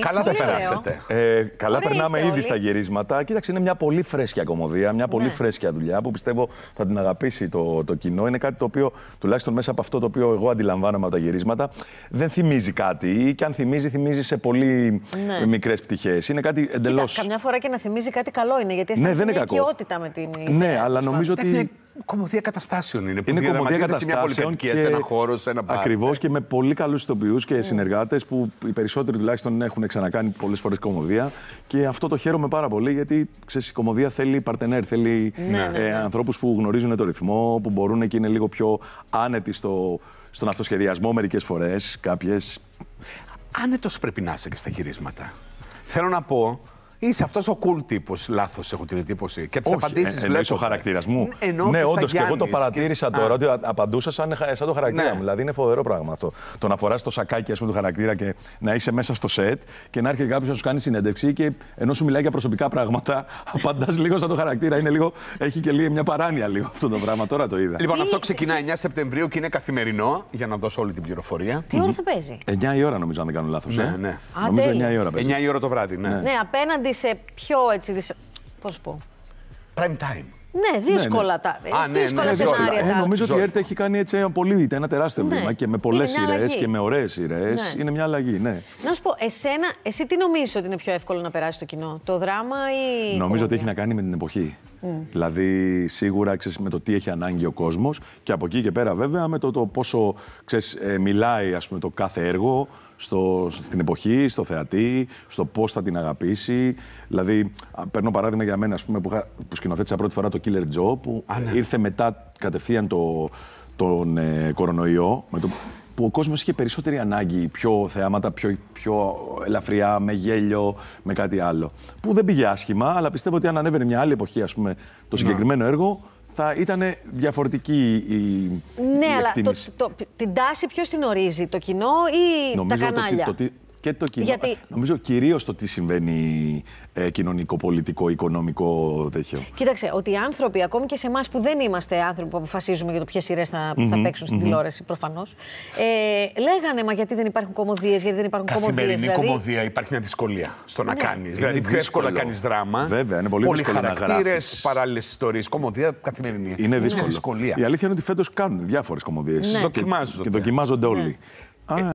Καλά τα περάσετε. Ε, καλά περνάμε ήδη στα γυρίσματα. Κοίταξε, είναι μια πολύ φρέσκια κομμωδία, μια πολύ ναι. φρέσκια δουλειά που πιστεύω θα την αγαπήσει το, το κοινό. Είναι κάτι το οποίο, τουλάχιστον μέσα από αυτό το οποίο εγώ αντιλαμβάνομαι από τα γυρίσματα, δεν θυμίζει κάτι. Ή και αν θυμίζει, θυμίζει σε πολύ ναι. μικρές πτυχές. Είναι κάτι εντελώς. Καμιά φορά και να θυμίζει κάτι καλό είναι, γιατί ναι, αισθάνεσαι ναι, μια με την. Ναι, αλλά νομίζω ότι κομμωδία καταστάσεων είναι. Που είναι κομμωδία καταστάσεων. μια πολυκατοικία, και... σε ένα χώρο, σε ένα μπαρ. Ακριβώς ε. και με πολύ καλούς ηθοποιούς και ε. συνεργάτες που οι περισσότεροι τουλάχιστον έχουν ξανακάνει πολλές φορές κομμωδία. Και αυτό το χαίρομαι πάρα πολύ γιατί ξέρεις, η κομμωδία θέλει παρτενέρ. Θέλει ναι, ε, ναι, ναι. ανθρώπους που γνωρίζουν το ρυθμό, που μπορούν και είναι λίγο πιο άνετοι στο, στον αυτοσχεδιασμό μερικές φορές. Κάποιες. Άνετος πρέπει να είσαι και στα γυρίσματα. Θέλω να πω Είσαι αυτός ο cool τύπος. Λάθος, έχω την εντύπωση. Και τις απαντήσεις ε, βλέπω. ο χαρακτήρας μου. Ε, ναι, όντως και εγώ το παρατήρησα και... τώρα ότι απαντούσα σαν, σαν το χαρακτήρα ναι. μου. Δηλαδή είναι φοβερό πράγμα αυτό. Το να φοράς το σακάκι ας πούμε, του χαρακτήρα και να είσαι μέσα στο σετ και να έρχεται κάποιος να σου κάνει συνέντευξη και ενώ σου μιλάει για προσωπικά πράγματα, απαντάς λίγο σαν το χαρακτήρα. Είναι λίγο, έχει και λίγο μια παράνοια λίγο αυτό το πράγμα. Τώρα το είδα. Λοιπόν, αυτό ξεκινάει 9 Σεπτεμβρίου και είναι καθημερινό για να δώσω όλη την πληροφορία. Τι ώρα θα παίζει. 9 η ώρα νομίζω, αν δεν κάνω λάθος. Ναι, ε. ναι. Νομίζω 9 η ώρα. ώρα το βράδυ, ναι. Ναι, απέναντι σε πιο έτσι. Δυσ... Πώς πω. Prime time. Ναι, ναι, ναι, δύσκολα τα. Α, ναι, ναι δύσκολα ναι, ε, νομίζω ότι η ΕΡΤ έχει κάνει έτσι ένα, πολύ, ένα τεράστιο βήμα και με πολλές σειρέ και με ωραίες σειρές. Είναι μια αλλαγή, ναι. Να σου πω, εσένα, εσύ τι νομίζεις ότι είναι πιο εύκολο να περάσει το κοινό, το δράμα ή. Νομίζω ότι έχει να κάνει με την εποχή. Mm. Δηλαδή, σίγουρα ξέρεις, με το τι έχει ανάγκη ο κόσμος και από εκεί και πέρα, βέβαια, με το, το πόσο ξέρεις, ε, μιλάει ας πούμε, το κάθε έργο στο, στην εποχή, στο θεατή, στο πώς θα την αγαπήσει. Δηλαδή, παίρνω παράδειγμα για μένα ας πούμε, που, που σκηνοθέτησα πρώτη φορά το Killer Joe, που ναι. ήρθε μετά κατευθείαν το, τον ε, κορονοϊό. Με το, που ο κόσμος είχε περισσότερη ανάγκη, πιο θεάματα, πιο, πιο ελαφριά, με γέλιο, με κάτι άλλο. Που δεν πήγε άσχημα, αλλά πιστεύω ότι αν ανέβαινε μια άλλη εποχή, ας πούμε, το συγκεκριμένο έργο, θα ήταν διαφορετική η Ναι, αλλά το, το, την τάση ποιος την ορίζει, το κοινό ή τα κανάλια. Γιατί... Ε, νομίζω κυρίως το τι συμβαίνει ε, κοινωνικό, πολιτικό, οικονομικό τέτοιο. Κοίταξε, ότι οι άνθρωποι, ακόμη και σε εμάς που δεν είμαστε άνθρωποι που αποφασίζουμε για το ποιες σειρές θα, θα παίξουν στην mm -hmm. τηλεόραση, προφανώς. Ε, λέγανε, μα γιατί δεν υπάρχουν κομμωδίες, γιατί δεν υπάρχουν κομμωδίες. Στην δηλαδή... κομμωδία υπάρχει μια δυσκολία στο να ναι. κάνεις. Δηλαδή, πιο εύκολα κάνεις δράμα. Βέβαια, είναι πολύ, χαρακτήρε, παράλληλες ιστορίες. Κομμωδία καθημερινή. Είναι δύσκολο. Η αλήθεια είναι ότι φέτος κάνουν διάφορες κομμωδίες. Ναι. Και δοκιμάζονται ναι. όλοι. Ε,